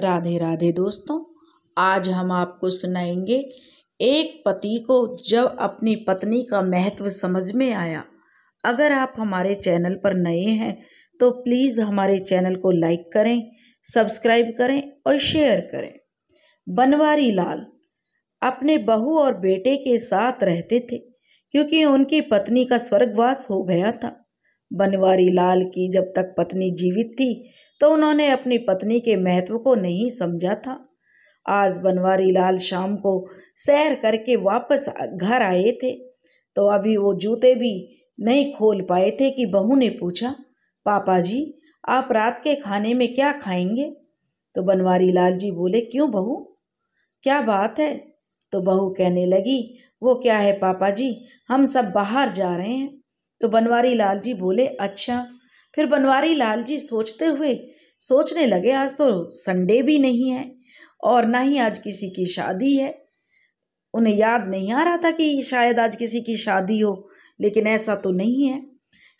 राधे राधे दोस्तों आज हम आपको सुनाएंगे एक पति को जब अपनी पत्नी का महत्व समझ में आया अगर आप हमारे चैनल पर नए हैं तो प्लीज़ हमारे चैनल को लाइक करें सब्सक्राइब करें और शेयर करें बनवारी लाल अपने बहू और बेटे के साथ रहते थे क्योंकि उनकी पत्नी का स्वर्गवास हो गया था बनवारी लाल की जब तक पत्नी जीवित थी तो उन्होंने अपनी पत्नी के महत्व को नहीं समझा था आज बनवारी लाल शाम को सैर करके वापस घर आए थे तो अभी वो जूते भी नहीं खोल पाए थे कि बहू ने पूछा पापा जी आप रात के खाने में क्या खाएंगे तो बनवारी लाल जी बोले क्यों बहू क्या बात है तो बहू कहने लगी वो क्या है पापा जी हम सब बाहर जा रहे हैं तो बनवारी लाल जी बोले अच्छा फिर बनवारी लाल जी सोचते हुए सोचने लगे आज तो संडे भी नहीं है और ना ही आज किसी की शादी है उन्हें याद नहीं आ रहा था कि शायद आज किसी की शादी हो लेकिन ऐसा तो नहीं है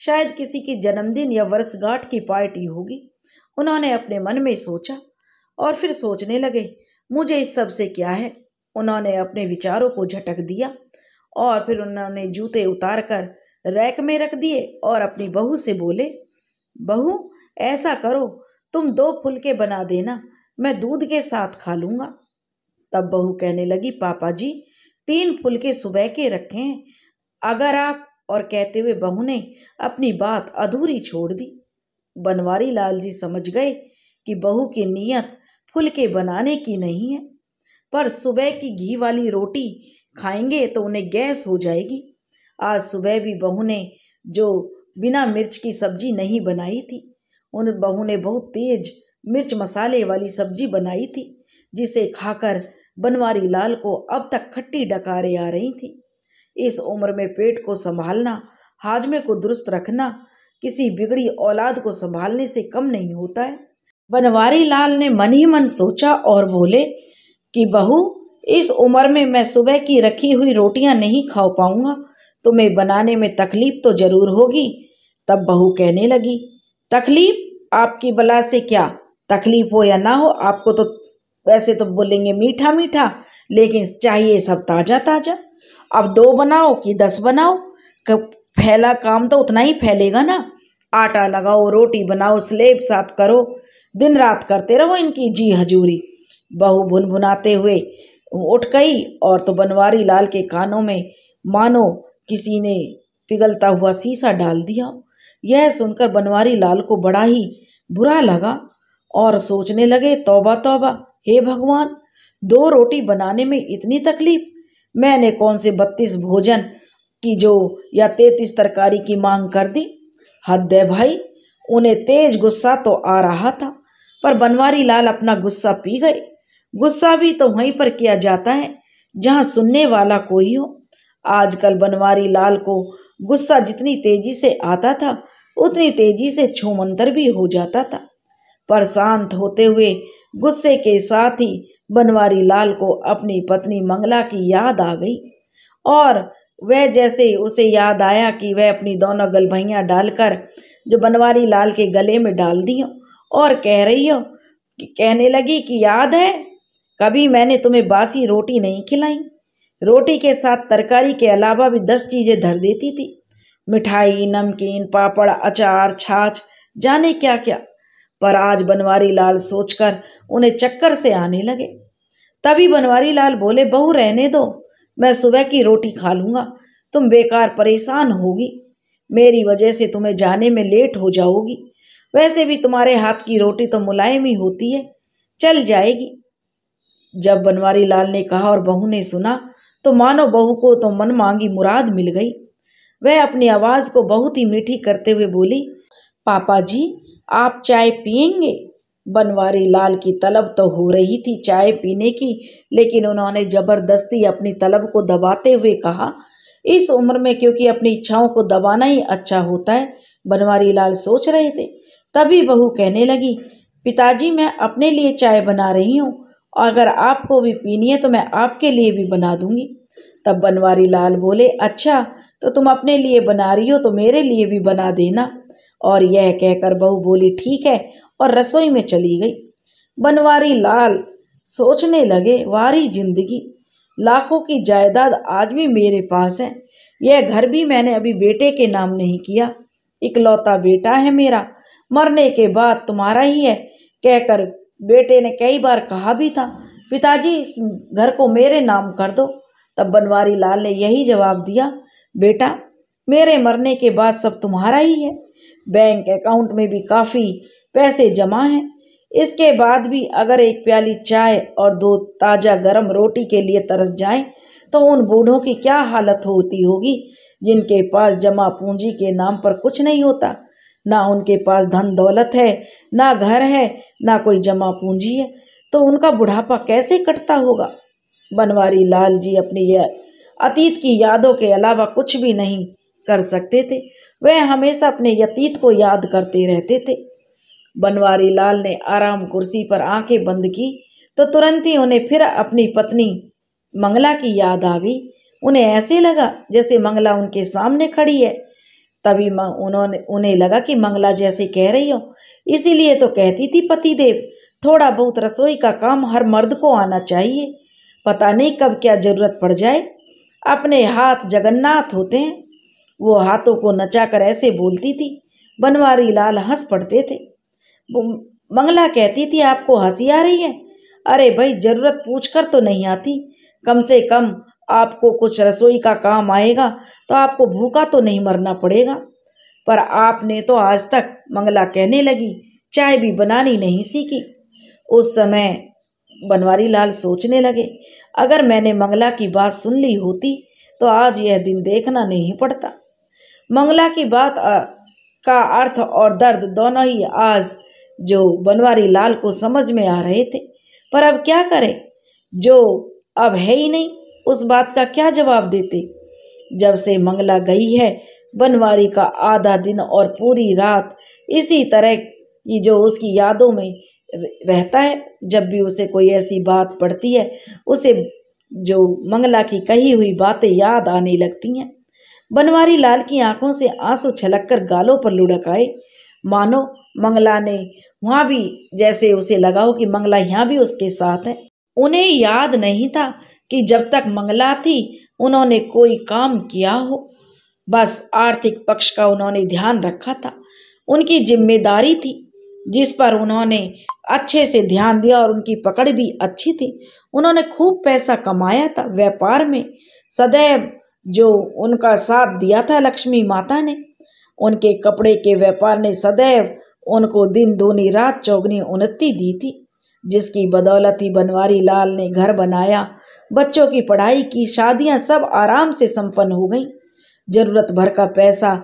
शायद किसी की जन्मदिन या वर्षगांठ की पार्टी होगी उन्होंने अपने मन में सोचा और फिर सोचने लगे मुझे इस सब से क्या है उन्होंने अपने विचारों को झटक दिया और फिर उन्होंने जूते उतार कर रैक में रख दिए और अपनी बहू से बोले बहू ऐसा करो तुम दो फुलके बना देना मैं दूध के साथ खा लूँगा तब बहू कहने लगी पापा जी तीन फुलके सुबह के रखे हैं अगर आप और कहते हुए बहू ने अपनी बात अधूरी छोड़ दी बनवारी लाल जी समझ गए कि बहू की नीयत फुलके बनाने की नहीं है पर सुबह की घी वाली रोटी खाएंगे तो उन्हें गैस हो जाएगी आज सुबह भी बहू ने जो बिना मिर्च की सब्जी नहीं बनाई थी उन बहू ने बहुत तेज मिर्च मसाले वाली सब्जी बनाई थी जिसे खाकर बनवारी लाल को अब तक खट्टी डकारें आ रही थी इस उम्र में पेट को संभालना हाजमे को दुरुस्त रखना किसी बिगड़ी औलाद को संभालने से कम नहीं होता है बनवारी लाल ने मन ही मन सोचा और बोले कि बहू इस उम्र में मैं सुबह की रखी हुई रोटियां नहीं खा पाऊंगा तुम्हें बनाने में तकलीफ तो जरूर होगी तब बहू कहने लगी तकलीफ आपकी बला से क्या तकलीफ हो या ना हो आपको तो वैसे तो बोलेंगे मीठा मीठा लेकिन चाहिए सब ताज़ा ताज़ा अब दो बनाओ कि दस बनाओ कब फैला काम तो उतना ही फैलेगा ना आटा लगाओ रोटी बनाओ स्लेब साफ करो दिन रात करते रहो इनकी जी हजूरी बहू भुन भुनाते हुए उठ गई और तो बनवारी लाल के कानों में मानो किसी ने पिघलता हुआ सीसा डाल दिया यह सुनकर बनवारी लाल को बड़ा ही बुरा लगा और सोचने लगे तौबा तौबा हे भगवान दो रोटी बनाने में इतनी तकलीफ मैंने कौन से बत्तीस भोजन की जो या तैतीस तरकारी की मांग कर दी हद है भाई उन्हें तेज गुस्सा तो आ रहा था पर बनवारी लाल अपना गुस्सा पी गए गुस्सा भी तो वहीं पर किया जाता है जहाँ सुनने वाला कोई हो आजकल बनवारी लाल को गुस्सा जितनी तेजी से आता था उतनी तेजी से छोमंतर भी हो जाता था पर शांत होते हुए गुस्से के साथ ही बनवारी लाल को अपनी पत्नी मंगला की याद आ गई और वह जैसे उसे याद आया कि वह अपनी दोनों गलभियाँ डालकर जो बनवारी लाल के गले में डाल दी हो और कह रही हो कि कहने लगी कि याद है कभी मैंने तुम्हें बासी रोटी नहीं खिलाई रोटी के साथ तरकारी के अलावा भी दस चीज़ें धर देती थी मिठाई नमकीन पापड़ अचार छाछ जाने क्या क्या पर आज बनवारी लाल सोचकर उन्हें चक्कर से आने लगे तभी बनवारी लाल बोले बहू रहने दो मैं सुबह की रोटी खा लूंगा तुम बेकार परेशान होगी मेरी वजह से तुम्हें जाने में लेट हो जाओगी वैसे भी तुम्हारे हाथ की रोटी तो मुलायम ही होती है चल जाएगी जब बनवारी लाल ने कहा और बहू ने सुना तो मानो बहू को तो मन मांगी मुराद मिल गई वह अपनी आवाज़ को बहुत ही मीठी करते हुए बोली पापा जी आप चाय पियेंगे बनवारी लाल की तलब तो हो रही थी चाय पीने की लेकिन उन्होंने ज़बरदस्ती अपनी तलब को दबाते हुए कहा इस उम्र में क्योंकि अपनी इच्छाओं को दबाना ही अच्छा होता है बनवारी लाल सोच रहे थे तभी बहू कहने लगी पिताजी मैं अपने लिए चाय बना रही हूँ और अगर आपको भी पीनी है तो मैं आपके लिए भी बना दूंगी तब बनवारी लाल बोले अच्छा तो तुम अपने लिए बना रही हो तो मेरे लिए भी बना देना और यह कहकर बहू बोली ठीक है और रसोई में चली गई बनवारी लाल सोचने लगे वारी जिंदगी लाखों की जायदाद आज भी मेरे पास है यह घर भी मैंने अभी बेटे के नाम नहीं किया इकलौता बेटा है मेरा मरने के बाद तुम्हारा ही है कहकर बेटे ने कई बार कहा भी था पिताजी इस घर को मेरे नाम कर दो तब बनवारी लाल ने यही जवाब दिया बेटा मेरे मरने के बाद सब तुम्हारा ही है बैंक अकाउंट में भी काफ़ी पैसे जमा हैं इसके बाद भी अगर एक प्याली चाय और दो ताज़ा गरम रोटी के लिए तरस जाएं तो उन बूढ़ों की क्या हालत होती होगी जिनके पास जमा पूंजी के नाम पर कुछ नहीं होता ना उनके पास धन दौलत है ना घर है ना कोई जमा पूंजी है तो उनका बुढ़ापा कैसे कटता होगा बनवारी लाल जी अपनी यह अतीत की यादों के अलावा कुछ भी नहीं कर सकते थे वह हमेशा अपने अतीत को याद करते रहते थे बनवारी लाल ने आराम कुर्सी पर आंखें बंद की तो तुरंत ही उन्हें फिर अपनी पत्नी मंगला की याद आ गई उन्हें ऐसे लगा जैसे मंगला उनके सामने खड़ी है तभी उन्होंने उन्हें लगा कि मंगला जैसे कह रही हो इसीलिए तो कहती थी पतिदेव थोड़ा बहुत रसोई का काम हर मर्द को आना चाहिए पता नहीं कब क्या ज़रूरत पड़ जाए अपने हाथ जगन्नाथ होते हैं वो हाथों को नचा कर ऐसे बोलती थी बनवारी लाल हंस पड़ते थे मंगला कहती थी आपको हंसी आ रही है अरे भाई ज़रूरत पूछ कर तो नहीं आती कम से कम आपको कुछ रसोई का काम आएगा तो आपको भूखा तो नहीं मरना पड़ेगा पर आपने तो आज तक मंगला कहने लगी चाय भी बनानी नहीं सीखी उस समय बनवारी लाल सोचने लगे अगर मैंने मंगला की बात सुन ली होती तो आज यह दिन देखना नहीं पड़ता मंगला की बात का अर्थ और दर्द दोनों ही आज जो बनवारी लाल को समझ में आ रहे थे पर अब क्या करें जो अब है ही नहीं उस बात का क्या जवाब देते जब से मंगला गई है बनवारी का आधा दिन और पूरी रात इसी तरह की जो उसकी यादों में रहता है जब भी उसे कोई ऐसी बात पड़ती है उसे जो मंगला की कही हुई बातें याद आने लगती हैं बनवारी लाल की आंखों से आंसू छलक कर गालों पर लुढ़क आए मानो मंगला ने वहाँ भी जैसे उसे लगा हो कि मंगला यहाँ भी उसके साथ है उन्हें याद नहीं था कि जब तक मंगला थी उन्होंने कोई काम किया हो बस आर्थिक पक्ष का उन्होंने ध्यान रखा था उनकी जिम्मेदारी थी जिस पर उन्होंने अच्छे से ध्यान दिया और उनकी पकड़ भी अच्छी थी उन्होंने खूब पैसा कमाया था व्यापार में सदैव जो उनका साथ दिया था लक्ष्मी माता ने उनके कपड़े के व्यापार ने सदैव उनको दिन दोनी रात चौगनी उन्नति दी थी जिसकी बदौलत ही बनवारी लाल ने घर बनाया बच्चों की पढ़ाई की शादियां सब आराम से संपन्न हो गईं ज़रूरत भर का पैसा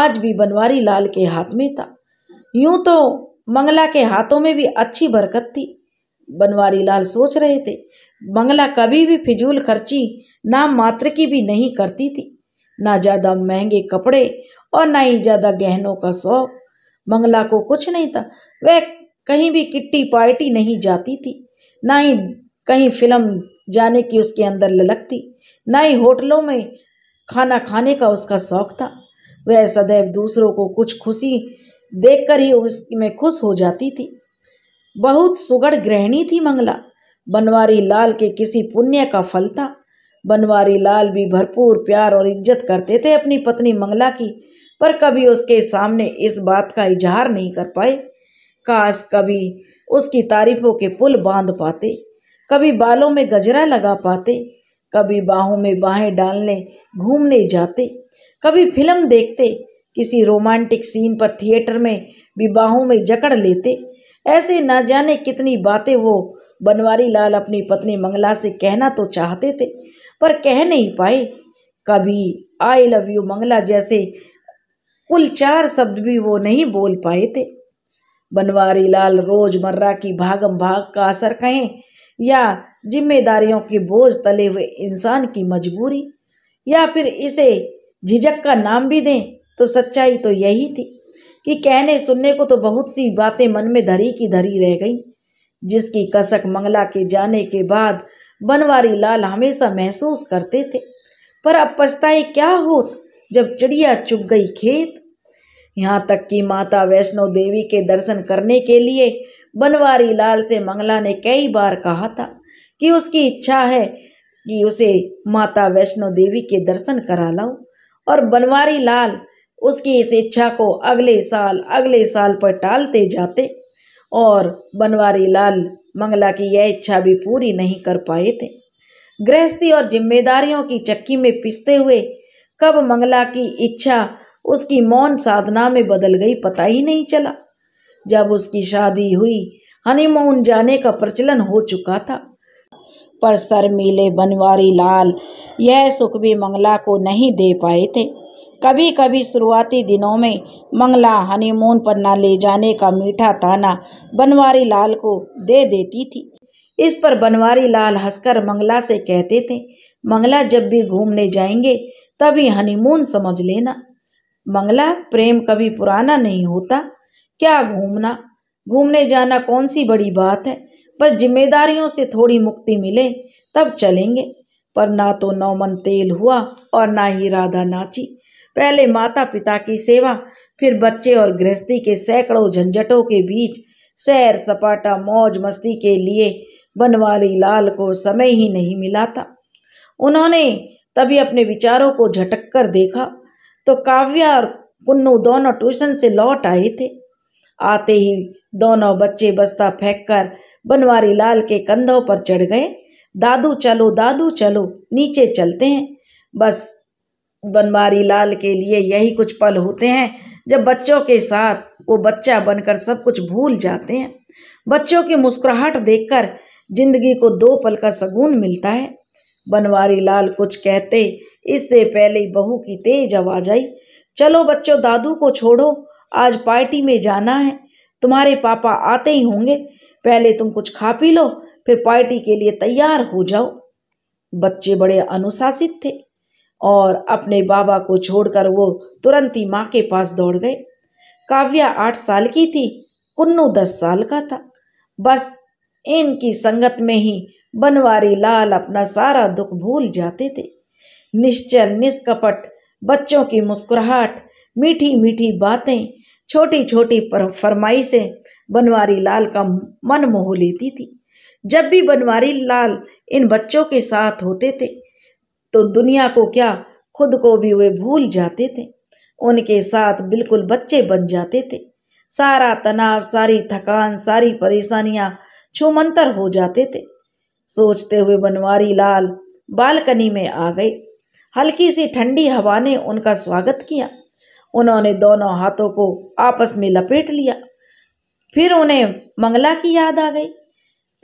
आज भी बनवारी लाल के हाथ में था यूं तो मंगला के हाथों में भी अच्छी बरकत थी बनवारी लाल सोच रहे थे मंगला कभी भी फिजूल खर्ची ना मात्र की भी नहीं करती थी ना ज़्यादा महंगे कपड़े और ना ही ज़्यादा गहनों का शौक मंगला को कुछ नहीं था वह कहीं भी किट्टी पार्टी नहीं जाती थी ना ही कहीं फिल्म जाने की उसके अंदर ललक थी ना ही होटलों में खाना खाने का उसका शौक था वह सदैव दूसरों को कुछ खुशी देखकर ही उसमें खुश हो जाती थी बहुत सुगढ़ गृहिणी थी मंगला बनवारी लाल के किसी पुण्य का फल था बनवारी लाल भी भरपूर प्यार और इज्जत करते थे अपनी पत्नी मंगला की पर कभी उसके सामने इस बात का इजहार नहीं कर पाए काश कभी उसकी तारीफों के पुल बांध पाते कभी बालों में गजरा लगा पाते कभी बाहों में बाहें डालने घूमने जाते कभी फिल्म देखते किसी रोमांटिक सीन पर थिएटर में विवाहों में जकड़ लेते ऐसे ना जाने कितनी बातें वो बनवारी लाल अपनी पत्नी मंगला से कहना तो चाहते थे पर कह नहीं पाए कभी आई लव यू मंगला जैसे कुल चार शब्द भी वो नहीं बोल पाए थे बनवारी लाल रोजमर्रा की भागम भाग का असर कहें या जिम्मेदारियों के बोझ तले हुए इंसान की मजबूरी या फिर इसे झिझक का नाम भी दें तो सच्चाई तो यही थी कि कहने सुनने को तो बहुत सी बातें मन में धरी की धरी रह गईं जिसकी कसक मंगला के जाने के बाद बनवारी लाल हमेशा महसूस करते थे पर अब पछताए क्या होत जब चिड़िया चुग गई खेत यहाँ तक कि माता वैष्णो देवी के दर्शन करने के लिए बनवारी लाल से मंगला ने कई बार कहा था कि उसकी इच्छा है कि उसे माता वैष्णो देवी के दर्शन करा लाओ और बनवारी लाल उसकी इस इच्छा को अगले साल अगले साल पर टालते जाते और बनवारी लाल मंगला की यह इच्छा भी पूरी नहीं कर पाए थे गृहस्थी और जिम्मेदारियों की चक्की में पिसते हुए कब मंगला की इच्छा उसकी मौन साधना में बदल गई पता ही नहीं चला जब उसकी शादी हुई हनीमून जाने का प्रचलन हो चुका था पर सर मिले बनवारी लाल यह सुख भी मंगला को नहीं दे पाए थे कभी कभी शुरुआती दिनों में मंगला हनीमून पर न ले जाने का मीठा ताना बनवारी लाल को दे देती थी इस पर बनवारी लाल हंसकर मंगला से कहते थे मंगला जब भी घूमने जाएंगे तभी हनीमून समझ लेना मंगला प्रेम कभी पुराना नहीं होता क्या घूमना घूमने जाना कौन सी बड़ी बात है बस जिम्मेदारियों से थोड़ी मुक्ति मिले तब चलेंगे पर ना तो नौमन तेल हुआ और ना ही राधा नाची पहले माता पिता की सेवा फिर बच्चे और गृहस्थी के सैकड़ों झंझटों के बीच सैर सपाटा मौज मस्ती के लिए बनवारी लाल को समय ही नहीं मिला था उन्होंने तभी अपने विचारों को झटक कर देखा तो काव्या और कुन्नू दोनों ट्यूशन से लौट आए थे आते ही दोनों बच्चे बस्ता फेंक कर बनवारी लाल के कंधों पर चढ़ गए दादू चलो दादू चलो नीचे चलते हैं बस बनवारी लाल के लिए यही कुछ पल होते हैं जब बच्चों के साथ वो बच्चा बनकर सब कुछ भूल जाते हैं बच्चों की मुस्कुराहट देखकर जिंदगी को दो पल का सगुन मिलता है बनवारी लाल कुछ कहते इससे पहले बहू की तेज आवाज आई चलो बच्चों दादू को छोड़ो आज पार्टी में जाना है तुम्हारे पापा आते ही होंगे पहले तुम कुछ खा पी लो फिर पार्टी के लिए तैयार हो जाओ बच्चे बड़े अनुशासित थे और अपने बाबा को छोड़कर वो तुरंत ही माँ के पास दौड़ गए काव्या आठ साल की थी कुन्नू दस साल का था बस इनकी संगत में ही बनवारी लाल अपना सारा दुख भूल जाते थे निश्चल निष्कपट बच्चों की मुस्कुराहट मीठी मीठी बातें छोटी छोटी फरमाइशें बनवारी लाल का मन मोह लेती थी जब भी बनवारी लाल इन बच्चों के साथ होते थे तो दुनिया को क्या खुद को भी वे भूल जाते थे उनके साथ बिल्कुल बच्चे बन जाते थे सारा तनाव सारी थकान सारी परेशानियां छुमंतर हो जाते थे सोचते हुए बनवारी लाल बालकनी में आ गए हल्की सी ठंडी हवा ने उनका स्वागत किया उन्होंने दोनों हाथों को आपस में लपेट लिया फिर उन्हें मंगला की याद आ गई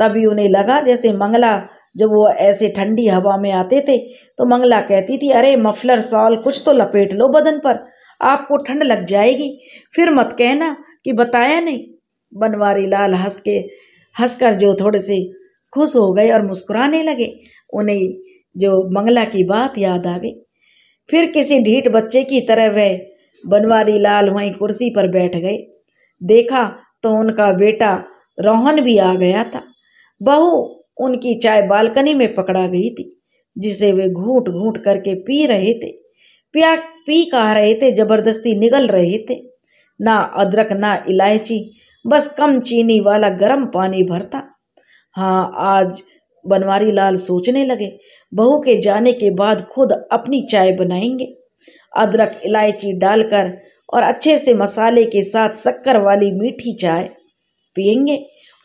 तभी उन्हें लगा जैसे मंगला जब वो ऐसे ठंडी हवा में आते थे तो मंगला कहती थी अरे मफलर सॉल कुछ तो लपेट लो बदन पर आपको ठंड लग जाएगी फिर मत कहना कि बताया नहीं बनवारी लाल हंस के कर जो थोड़े से खुश हो गए और मुस्कुराने लगे उन्हें जो मंगला की बात याद आ गई फिर किसी ढीठ बच्चे की तरह वह बनवारी लाल वहीं कुर्सी पर बैठ गए देखा तो उनका बेटा रोहन भी आ गया था बहू उनकी चाय बालकनी में पकड़ा गई थी जिसे वे घूट घूट करके पी रहे थे पिया पी कह रहे थे जबरदस्ती निगल रहे थे ना अदरक ना इलायची बस कम चीनी वाला गर्म पानी भरता हाँ आज बनवारी लाल सोचने लगे बहू के जाने के बाद खुद अपनी चाय बनाएंगे अदरक इलायची डालकर और अच्छे से मसाले के साथ शक्कर वाली मीठी चाय पियेंगे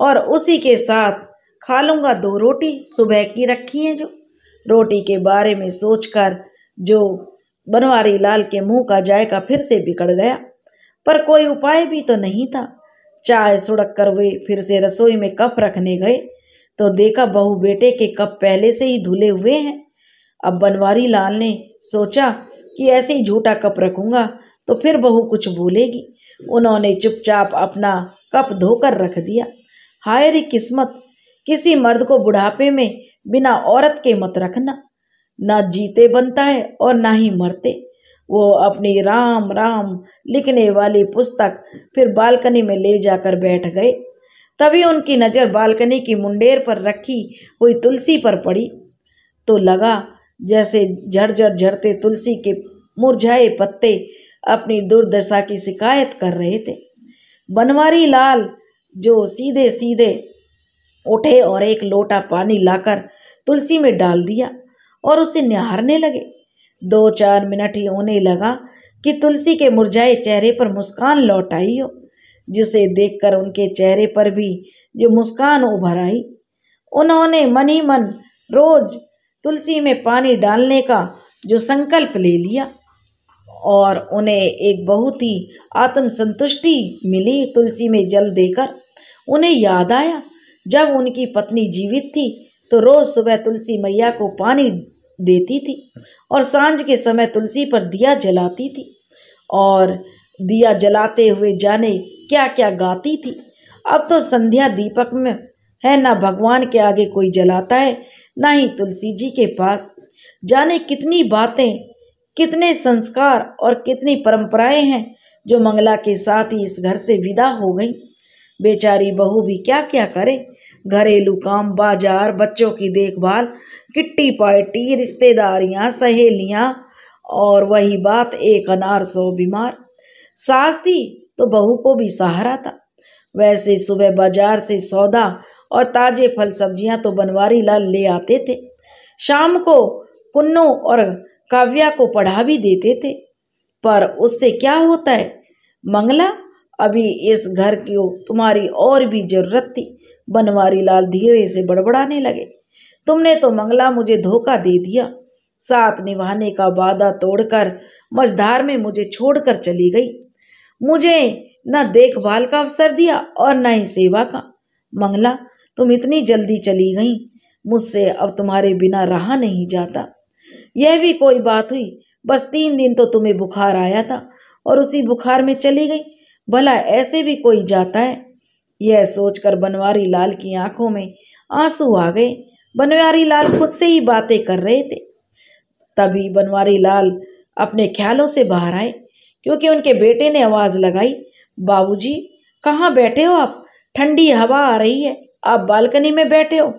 और उसी के साथ खा लूँगा दो रोटी सुबह की रखी है जो रोटी के बारे में सोचकर जो बनवारी लाल के मुंह का जायका फिर से बिगड़ गया पर कोई उपाय भी तो नहीं था चाय सुड़क कर वे फिर से रसोई में कप रखने गए तो देखा बहू बेटे के कप पहले से ही धुले हुए हैं अब बनवारी लाल ने सोचा कि ऐसे ही झूठा कप रखूँगा तो फिर बहू कुछ भूलेगी उन्होंने चुपचाप अपना कप धोकर रख दिया हायरी किस्मत किसी मर्द को बुढ़ापे में बिना औरत के मत रखना ना जीते बनता है और ना ही मरते वो अपनी राम राम लिखने वाली पुस्तक फिर बालकनी में ले जाकर बैठ गए तभी उनकी नज़र बालकनी की मुंडेर पर रखी हुई तुलसी पर पड़ी तो लगा जैसे झरझर झरते तुलसी के मुरझाए पत्ते अपनी दुर्दशा की शिकायत कर रहे थे बनवारी लाल जो सीधे सीधे उठे और एक लोटा पानी लाकर तुलसी में डाल दिया और उसे निहारने लगे दो चार मिनट ही होने लगा कि तुलसी के मुरझाए चेहरे पर मुस्कान लौट आई हो जिसे देखकर उनके चेहरे पर भी जो मुस्कान उभर आई उन्होंने मन ही मन रोज तुलसी में पानी डालने का जो संकल्प ले लिया और उन्हें एक बहुत ही आत्मसंतुष्टि मिली तुलसी में जल देकर उन्हें याद आया जब उनकी पत्नी जीवित थी तो रोज सुबह तुलसी मैया को पानी देती थी और सांझ के समय तुलसी पर दिया जलाती थी और दिया जलाते हुए जाने क्या क्या गाती थी अब तो संध्या दीपक में है ना भगवान के आगे कोई जलाता है ना ही तुलसी जी के पास जाने कितनी बातें कितने संस्कार और कितनी परंपराएं हैं जो मंगला के साथ ही इस घर से विदा हो गई बेचारी बहू भी क्या क्या करे घरेलू काम बाजार बच्चों की देखभाल किट्टी पार्टी रिश्तेदारियाँ सहेलियाँ और वही बात एक अनार सौ बीमार सास थी तो बहू को भी सहारा था वैसे सुबह बाजार से सौदा और ताजे फल सब्जियां तो बनवारी लाल ले आते थे शाम को कुन्नो और काव्या को पढ़ा भी देते थे पर उससे क्या होता है मंगला अभी इस घर की तुम्हारी और भी जरूरत थी बनवारी लाल धीरे से बड़बड़ाने लगे तुमने तो मंगला मुझे धोखा दे दिया साथ निभाने का वादा तोड़कर मझधार में मुझे छोड़कर चली गई मुझे न देखभाल का अवसर दिया और न ही सेवा का मंगला तुम इतनी जल्दी चली गई मुझसे अब तुम्हारे बिना रहा नहीं जाता यह भी कोई बात हुई बस तीन दिन तो तुम्हें बुखार आया था और उसी बुखार में चली गई भला ऐसे भी कोई जाता है यह सोचकर बनवारी लाल की आंखों में आंसू आ गए बनवारी लाल खुद से ही बातें कर रहे थे तभी बनवारी लाल अपने ख्यालों से बाहर आए क्योंकि उनके बेटे ने आवाज़ लगाई बाबूजी कहाँ बैठे हो आप ठंडी हवा आ रही है आप बालकनी में बैठे हो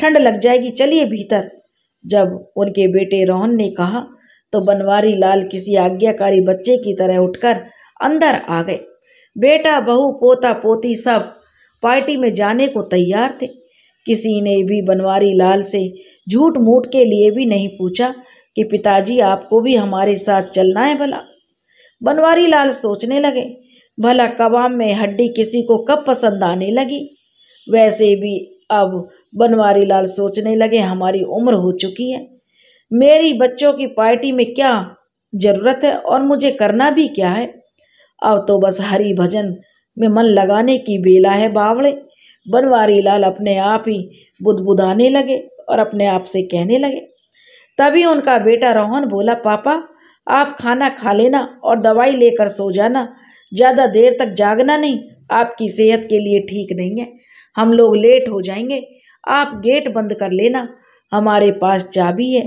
ठंड लग जाएगी चलिए भीतर जब उनके बेटे रोहन ने कहा तो बनवारी लाल किसी आज्ञाकारी बच्चे की तरह उठकर अंदर आ गए बेटा बहू पोता पोती सब पार्टी में जाने को तैयार थे किसी ने भी बनवारी लाल से झूठ मूठ के लिए भी नहीं पूछा कि पिताजी आपको भी हमारे साथ चलना है भला बनवारी लाल सोचने लगे भला कबाब में हड्डी किसी को कब पसंद आने लगी वैसे भी अब बनवारी लाल सोचने लगे हमारी उम्र हो चुकी है मेरी बच्चों की पार्टी में क्या ज़रूरत है और मुझे करना भी क्या है अब तो बस हरी भजन में मन लगाने की बेला है बावड़े बनवारी लाल अपने आप ही बुदबुदाने लगे और अपने आप से कहने लगे तभी उनका बेटा रोहन बोला पापा आप खाना खा लेना और दवाई लेकर सो जाना ज़्यादा देर तक जागना नहीं आपकी सेहत के लिए ठीक नहीं है हम लोग लेट हो जाएंगे आप गेट बंद कर लेना हमारे पास चाबी है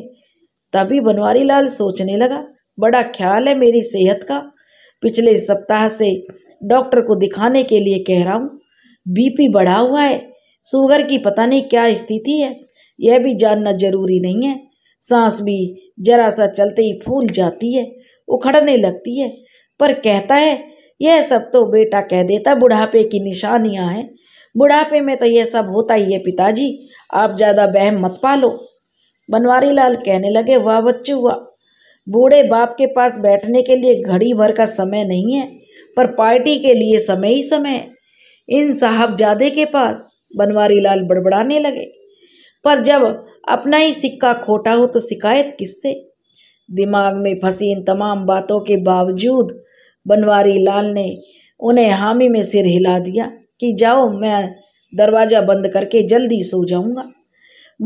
तभी बनवारी लाल सोचने लगा बड़ा ख्याल है मेरी सेहत का पिछले सप्ताह से डॉक्टर को दिखाने के लिए कह रहा हूँ बीपी बढ़ा हुआ है शुगर की पता नहीं क्या स्थिति है यह भी जानना जरूरी नहीं है सांस भी जरा सा चलते ही फूल जाती है उखड़ने लगती है पर कहता है यह सब तो बेटा कह देता बुढ़ापे की निशानियाँ हैं बुढ़ापे में तो यह सब होता ही है पिताजी आप ज़्यादा बहम मत पालो बनवारी लाल कहने लगे वाह बच्चू वाह बूढ़े बाप के पास बैठने के लिए घड़ी भर का समय नहीं है पर पार्टी के लिए समय ही समय इन साहबजादे के पास बनवारी लाल बड़बड़ाने लगे पर जब अपना ही सिक्का खोटा हो तो शिकायत किससे दिमाग में फंसी इन तमाम बातों के बावजूद बनवारी लाल ने उन्हें हामी में सिर हिला दिया कि जाओ मैं दरवाज़ा बंद करके जल्दी सो जाऊंगा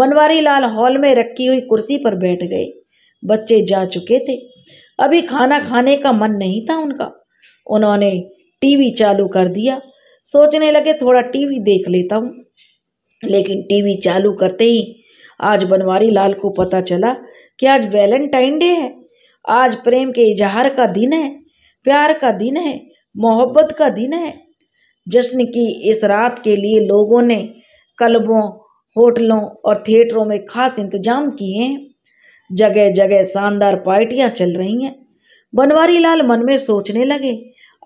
बनवारी लाल हॉल में रखी हुई कुर्सी पर बैठ गए बच्चे जा चुके थे अभी खाना खाने का मन नहीं था उनका उन्होंने टीवी चालू कर दिया सोचने लगे थोड़ा टीवी देख लेता हूँ लेकिन टीवी चालू करते ही आज बनवारी लाल को पता चला कि आज वैलेंटाइन डे है आज प्रेम के इजहार का दिन है प्यार का दिन है मोहब्बत का दिन है जश्न की इस रात के लिए लोगों ने क्लबों होटलों और थिएटरों में खास इंतजाम किए हैं जगह जगह शानदार पार्टियां चल रही हैं बनवारी लाल मन में सोचने लगे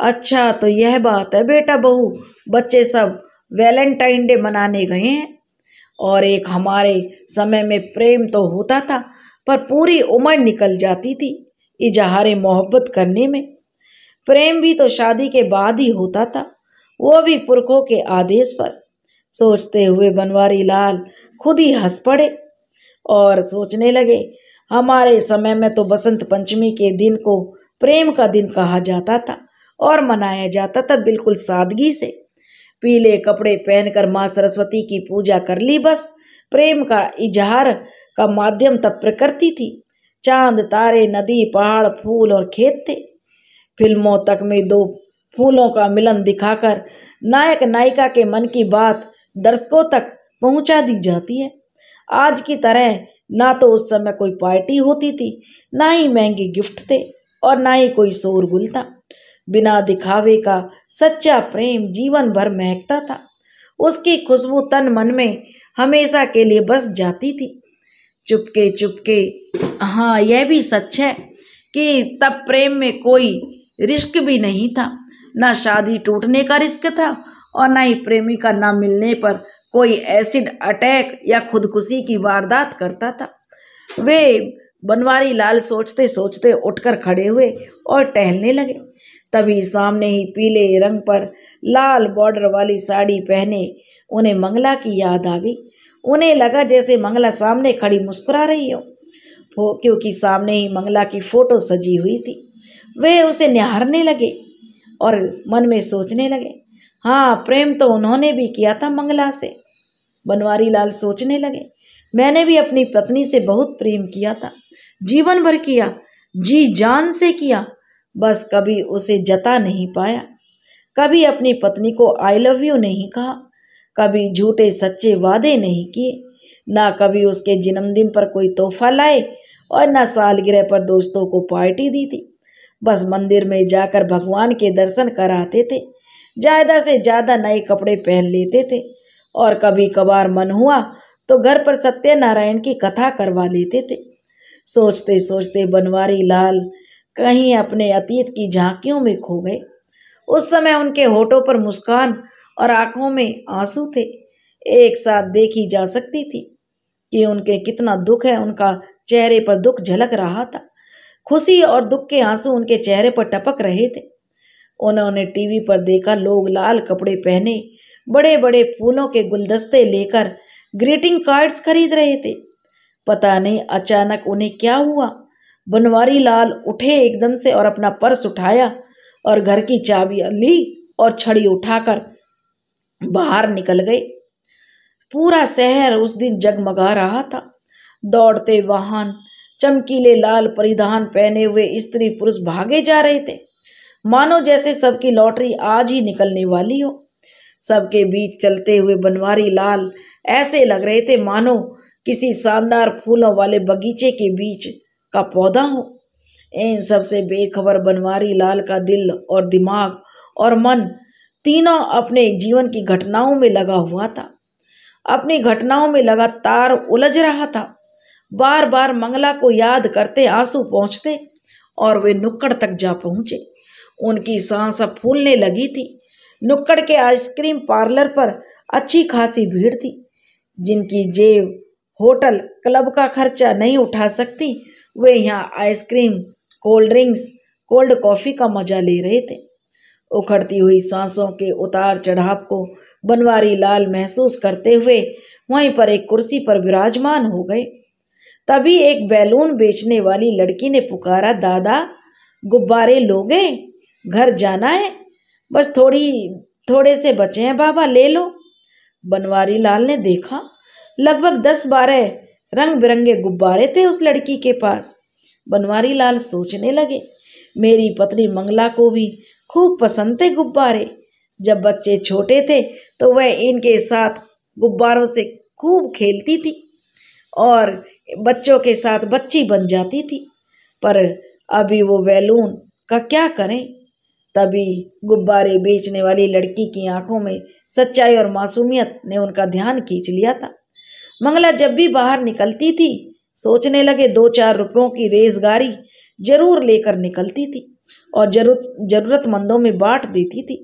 अच्छा तो यह बात है बेटा बहू बच्चे सब वैलेंटाइन डे मनाने गए हैं और एक हमारे समय में प्रेम तो होता था पर पूरी उम्र निकल जाती थी इजहार मोहब्बत करने में प्रेम भी तो शादी के बाद ही होता था वो भी पुरखों के आदेश पर सोचते हुए बनवारी लाल खुद ही हंस पड़े और सोचने लगे हमारे समय में तो बसंत पंचमी के दिन को प्रेम का दिन कहा जाता था और मनाया जाता था बिल्कुल सादगी से पीले कपड़े पहनकर माँ सरस्वती की पूजा कर ली बस प्रेम का इजहार का माध्यम तब प्रकृति थी चांद तारे नदी पहाड़ फूल और खेत थे फिल्मों तक में दो फूलों का मिलन दिखाकर नायक नायिका के मन की बात दर्शकों तक पहुंचा दी जाती है आज की तरह ना तो उस समय कोई पार्टी होती थी ना ही महंगे गिफ्ट थे और ना ही कोई शोर था बिना दिखावे का सच्चा प्रेम जीवन भर महकता था उसकी खुशबू तन मन में हमेशा के लिए बस जाती थी चुपके चुपके हाँ यह भी सच है कि तब प्रेम में कोई रिस्क भी नहीं था ना शादी टूटने का रिस्क था और ना ही प्रेमी का ना मिलने पर कोई एसिड अटैक या खुदकुशी की वारदात करता था वे बनवारी लाल सोचते सोचते उठकर खड़े हुए और टहलने लगे तभी सामने ही पीले रंग पर लाल बॉर्डर वाली साड़ी पहने उन्हें मंगला की याद आ गई उन्हें लगा जैसे मंगला सामने खड़ी मुस्कुरा रही हो क्योंकि सामने ही मंगला की फ़ोटो सजी हुई थी वे उसे निहारने लगे और मन में सोचने लगे हाँ प्रेम तो उन्होंने भी किया था मंगला से बनवारी लाल सोचने लगे मैंने भी अपनी पत्नी से बहुत प्रेम किया था जीवन भर किया जी जान से किया बस कभी उसे जता नहीं पाया कभी अपनी पत्नी को आई लव यू नहीं कहा कभी झूठे सच्चे वादे नहीं किए ना कभी उसके जन्मदिन पर कोई तोहफा लाए और ना सालगिरह पर दोस्तों को पार्टी दी थी बस मंदिर में जाकर भगवान के दर्शन कराते थे ज़्यादा से ज़्यादा नए कपड़े पहन लेते थे और कभी कभार मन हुआ तो घर पर सत्यनारायण की कथा करवा लेते थे सोचते सोचते बनवारी लाल कहीं अपने अतीत की झांकियों में खो गए उस समय उनके होठों पर मुस्कान और आंखों में आंसू थे एक साथ देखी जा सकती थी कि उनके कितना दुख है उनका चेहरे पर दुख झलक रहा था खुशी और दुख के आंसू उनके चेहरे पर टपक रहे थे उन्होंने टीवी पर देखा लोग लाल कपड़े पहने बड़े बड़े फूलों के गुलदस्ते लेकर ग्रीटिंग कार्ड्स खरीद रहे थे पता नहीं अचानक उन्हें क्या हुआ बनवारी लाल उठे एकदम से और अपना पर्स उठाया और घर की चाबी ली और छड़ी उठाकर बाहर निकल गए पूरा शहर उस दिन जगमगा रहा था दौड़ते वाहन चमकीले लाल परिधान पहने हुए स्त्री पुरुष भागे जा रहे थे मानो जैसे सबकी लॉटरी आज ही निकलने वाली हो सबके बीच चलते हुए बनवारी लाल ऐसे लग रहे थे मानो किसी शानदार फूलों वाले बगीचे के बीच का पौधा हो इन सबसे बेखबर बनवारी लाल का दिल और दिमाग और मन तीनों अपने जीवन की घटनाओं में लगा हुआ था अपनी घटनाओं में लगातार उलझ रहा था बार बार मंगला को याद करते आंसू पहुंचते और वे नुक्कड़ तक जा पहुंचे उनकी सांस अब फूलने लगी थी नुक्कड़ के आइसक्रीम पार्लर पर अच्छी खासी भीड़ थी जिनकी जेब होटल क्लब का खर्चा नहीं उठा सकती वे यहाँ ice cream cold drinks cold coffee का मजा ले रहे थे उखड़ती हुई सांसों के उतार चढ़ाव को बनवारी लाल महसूस करते हुए वहीं पर एक कुर्सी पर विराजमान हो गए तभी एक बैलून बेचने वाली लड़की ने पुकारा दादा गुब्बारे लोगे घर जाना है बस थोड़ी थोड़े से बचे हैं बाबा ले लो बनवारी लाल ने देखा लगभग दस बारह रंग बिरंगे गुब्बारे थे उस लड़की के पास बनवारी लाल सोचने लगे मेरी पत्नी मंगला को भी खूब पसंद थे गुब्बारे जब बच्चे छोटे थे तो वह इनके साथ गुब्बारों से खूब खेलती थी और बच्चों के साथ बच्ची बन जाती थी पर अभी वो बैलून का क्या करें तभी गुब्बारे बेचने वाली लड़की की आंखों में सच्चाई और मासूमियत ने उनका ध्यान खींच लिया था मंगला जब भी बाहर निकलती थी सोचने लगे दो चार रुपयों की रेजगारी जरूर लेकर निकलती थी और जरूरत जरूरतमंदों में बांट देती थी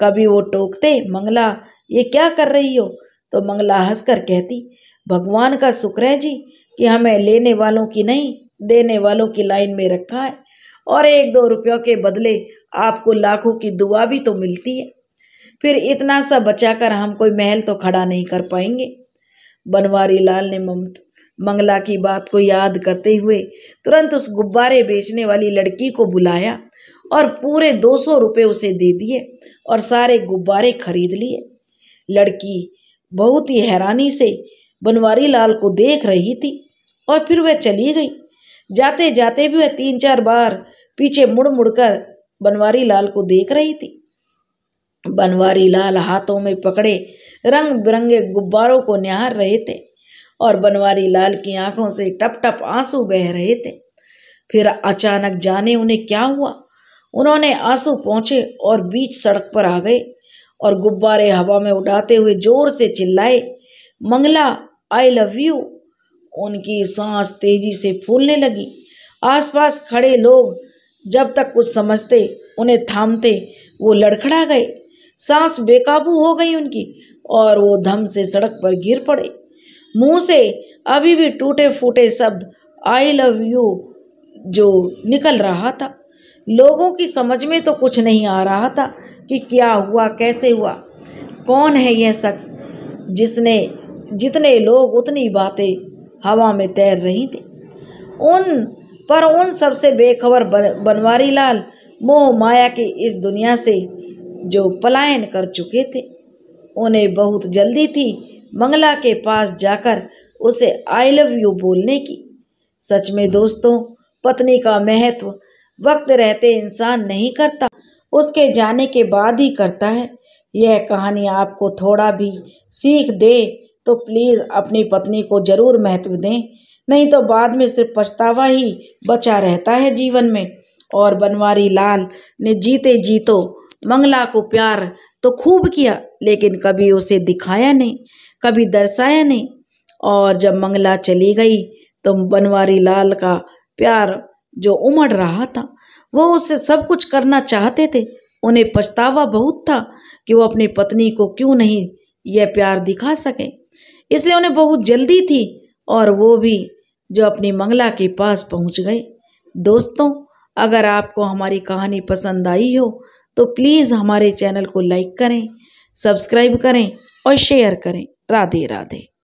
कभी वो टोकते मंगला ये क्या कर रही हो तो मंगला हंसकर कहती भगवान का शुक्र है जी कि हमें लेने वालों की नहीं देने वालों की लाइन में रखा है और एक दो रुपयों के बदले आपको लाखों की दुआ भी तो मिलती है फिर इतना सा बचाकर हम कोई महल तो खड़ा नहीं कर पाएंगे बनवारी लाल ने ममता मंगला की बात को याद करते हुए तुरंत उस गुब्बारे बेचने वाली लड़की को बुलाया और पूरे दो सौ रुपये उसे दे दिए और सारे गुब्बारे खरीद लिए लड़की बहुत ही हैरानी से बनवारी लाल को देख रही थी और फिर वह चली गई जाते जाते भी वह तीन चार बार पीछे मुड़ मुड़ कर बनवारी लाल को देख रही थी बनवारी लाल हाथों में पकड़े रंग बिरंगे गुब्बारों को निहार रहे थे और बनवारी लाल की आंखों से टप टप आंसू बह रहे थे फिर अचानक जाने उन्हें क्या हुआ उन्होंने आंसू पहुंचे और बीच सड़क पर आ गए और गुब्बारे हवा में उड़ाते हुए जोर से चिल्लाए मंगला आई लव यू उनकी सांस तेजी से फूलने लगी आसपास खड़े लोग जब तक कुछ समझते उन्हें थामते वो लड़खड़ा गए सांस बेकाबू हो गई उनकी और वो धम से सड़क पर गिर पड़े मुंह से अभी भी टूटे फूटे शब्द आई लव यू जो निकल रहा था लोगों की समझ में तो कुछ नहीं आ रहा था कि क्या हुआ कैसे हुआ कौन है यह शख्स जिसने जितने लोग उतनी बातें हवा में तैर रही थी उन पर उन सबसे बेखबर बनवारी लाल मोह माया की इस दुनिया से जो पलायन कर चुके थे उन्हें बहुत जल्दी थी मंगला के पास जाकर उसे आई लव यू बोलने की सच में दोस्तों पत्नी का महत्व वक्त रहते इंसान नहीं करता उसके जाने के बाद ही करता है यह कहानी आपको थोड़ा भी सीख दे तो प्लीज़ अपनी पत्नी को ज़रूर महत्व दें नहीं तो बाद में सिर्फ पछतावा ही बचा रहता है जीवन में और बनवारी लाल ने जीते जीतो मंगला को प्यार तो खूब किया लेकिन कभी उसे दिखाया नहीं कभी दर्शाया नहीं और जब मंगला चली गई तो बनवारी लाल का प्यार जो उमड़ रहा था वो उससे सब कुछ करना चाहते थे उन्हें पछतावा बहुत था कि वो अपनी पत्नी को क्यों नहीं यह प्यार दिखा सके इसलिए उन्हें बहुत जल्दी थी और वो भी जो अपनी मंगला के पास पहुंच गए दोस्तों अगर आपको हमारी कहानी पसंद आई हो तो प्लीज़ हमारे चैनल को लाइक करें सब्सक्राइब करें और शेयर करें राधे राधे